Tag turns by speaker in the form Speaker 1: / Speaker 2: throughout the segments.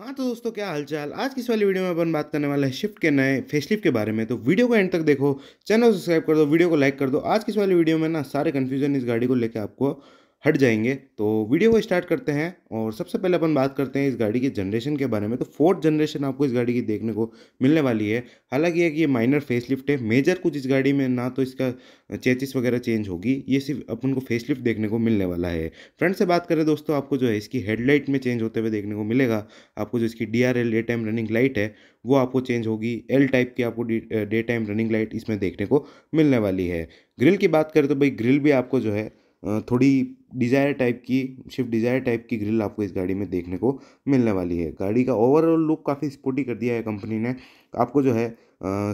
Speaker 1: हाँ तो दोस्तों क्या हालचाल आज की इस वाली वीडियो में अपन बात करने वाले हैं शिफ्ट के नए फेसलिप के बारे में तो वीडियो को एंड तक देखो चैनल सब्सक्राइब कर दो वीडियो को लाइक कर दो आज की इस वाली वीडियो में ना सारे कन्फ्यूजन इस गाड़ी को लेकर आपको हट जाएंगे तो वीडियो को स्टार्ट करते हैं और सबसे पहले अपन बात करते हैं इस गाड़ी के जनरेशन के बारे में तो फोर्थ जनरेशन आपको इस गाड़ी की देखने को मिलने वाली है हालांकि एक ये माइनर फेसलिफ्ट है मेजर कुछ इस गाड़ी में ना तो इसका चेचिस वगैरह चेंज होगी ये सिर्फ अपन को फेसलिफ्ट देखने को मिलने वाला है फ्रंट से बात करें दोस्तों आपको जो है इसकी हेडलाइट में चेंज होते हुए देखने को मिलेगा आपको जो इसकी D R L day time running light है वो आपको चेंज होगी एल टाइप की आपको डे टाइम रनिंग लाइट इसमें देखने को मिलने वाली है ग्रिल की बात करें तो भाई ग्रिल भी आपको जो है थोड़ी डिज़ायर टाइप की शिफ्ट डिज़ायर टाइप की ग्रिल आपको इस गाड़ी में देखने को मिलने वाली है गाड़ी का ओवरऑल लुक काफ़ी स्पोर्टी कर दिया है कंपनी ने आपको जो है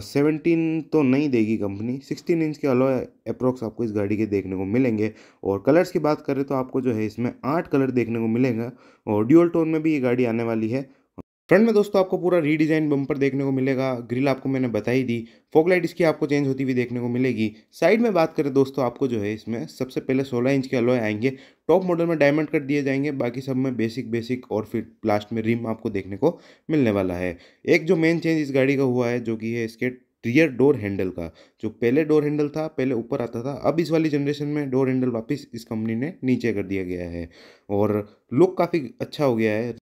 Speaker 1: सेवनटीन तो नहीं देगी कंपनी सिक्सटीन इंच के अलावा अप्रोक्स आपको इस गाड़ी के देखने को मिलेंगे और कलर्स की बात करें तो आपको जो है इसमें आठ कलर देखने को मिलेंगे और ड्यूअल टोन में भी ये गाड़ी आने वाली है फ्रंट में दोस्तों आपको पूरा रीडिजाइन बम्पर देखने को मिलेगा ग्रिल आपको मैंने बताई दी फोकलाइट इसकी आपको चेंज होती हुई देखने को मिलेगी साइड में बात करें दोस्तों आपको जो है इसमें सबसे पहले 16 इंच के अलॉय आएंगे टॉप मॉडल में डायमंड कट दिए जाएंगे बाकी सब में बेसिक बेसिक और फिर लास्ट में रिम आपको देखने को मिलने वाला है एक जो मेन चेंज इस गाड़ी का हुआ है जो कि है इसके रियर डोर हैंडल का जो पहले डोर हैंडल था पहले ऊपर आता था अब इस वाली जनरेशन में डोर हैंडल वापस इस कंपनी ने नीचे कर दिया गया है और लुक काफ़ी अच्छा हो गया है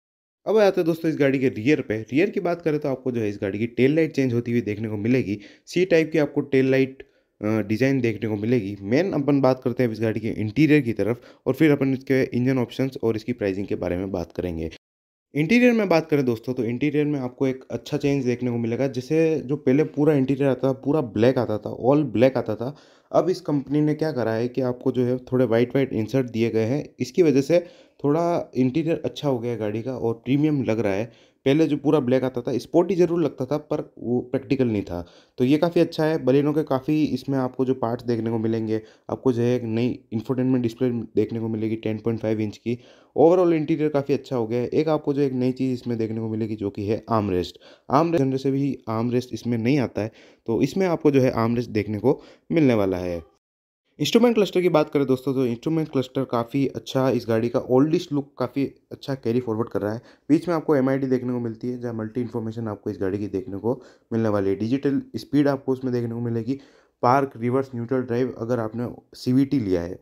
Speaker 1: अब आते हैं दोस्तों इस गाड़ी के रियर पे रियर की बात करें तो आपको जो है इस गाड़ी की टेल लाइट चेंज होती हुई देखने को मिलेगी सी टाइप की आपको टेल लाइट डिज़ाइन देखने को मिलेगी मेन अपन बात करते हैं इस गाड़ी के इंटीरियर की तरफ और फिर अपन इसके इंजन ऑप्शंस और इसकी प्राइसिंग के बारे में बात करेंगे इंटीरियर में बात करें दोस्तों तो इंटीरियर में आपको एक अच्छा चेंज देखने को मिलेगा जिसे जो पहले पूरा इंटीरियर आता था पूरा ब्लैक आता था ऑल ब्लैक आता था अब इस कंपनी ने क्या करा है कि आपको जो है थोड़े वाइट वाइट इंसर्ट दिए गए हैं इसकी वजह से थोड़ा इंटीरियर अच्छा हो गया है गाड़ी का और प्रीमियम लग रहा है पहले जो पूरा ब्लैक आता था स्पोर्टी ज़रूर लगता था पर वो प्रैक्टिकल नहीं था तो ये काफ़ी अच्छा है बलिनों के काफ़ी इसमें आपको जो पार्ट्स देखने को मिलेंगे आपको जो है एक नई इन्फोटेनमेंट डिस्प्ले देखने को मिलेगी टेन पॉइंट फाइव इंच की ओवरऑल इंटीरियर काफ़ी अच्छा हो गया है एक आपको जो एक नई चीज़ इसमें देखने को मिलेगी जो कि है आर्म रेस्ट आर्म रेस्ट से भी आर्म रेस्ट इसमें नहीं आता है तो इसमें आपको जो है आर्म रेस्ट देखने को मिलने वाला है इंस्ट्रूमेंट क्लस्टर की बात करें दोस्तों तो इंस्ट्रूमेंट क्लस्टर काफ़ी अच्छा इस गाड़ी का ओल्डिस्ट लुक काफ़ी अच्छा कैरी फॉरवर्ड कर रहा है बीच में आपको एम देखने को मिलती है जहाँ मल्टी इन्फॉर्मेशन आपको इस गाड़ी की देखने को मिलने वाली है डिजिटल स्पीड आपको उसमें देखने को मिलेगी पार्क रिवर्स न्यूट्रल ड्राइव अगर आपने सी लिया है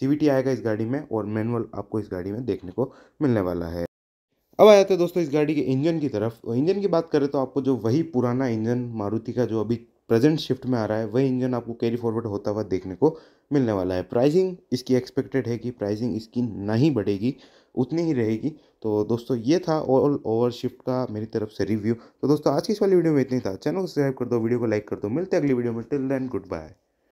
Speaker 1: सी आएगा इस गाड़ी में और मैनुअल आपको इस गाड़ी में देखने को मिलने वाला है अब आ जाते हैं दोस्तों इस गाड़ी के इंजन की तरफ इंजन की बात करें तो आपको जो वही पुराना इंजन मारुति का जो अभी प्रेजेंट शिफ्ट में आ रहा है वही इंजन आपको कैरी फॉरवर्ड होता हुआ देखने को मिलने वाला है प्राइसिंग इसकी एक्सपेक्टेड है कि प्राइसिंग इसकी ना ही बढ़ेगी उतनी ही रहेगी तो दोस्तों ये था ऑल ओवर शिफ्ट का मेरी तरफ से रिव्यू तो दोस्तों आज की इस वाली वीडियो में इतनी था चैनल को सब्सक्राइब कर दो वीडियो को लाइक कर दो मिलते हैं अगली वीडियो में टिल देन गुड बाय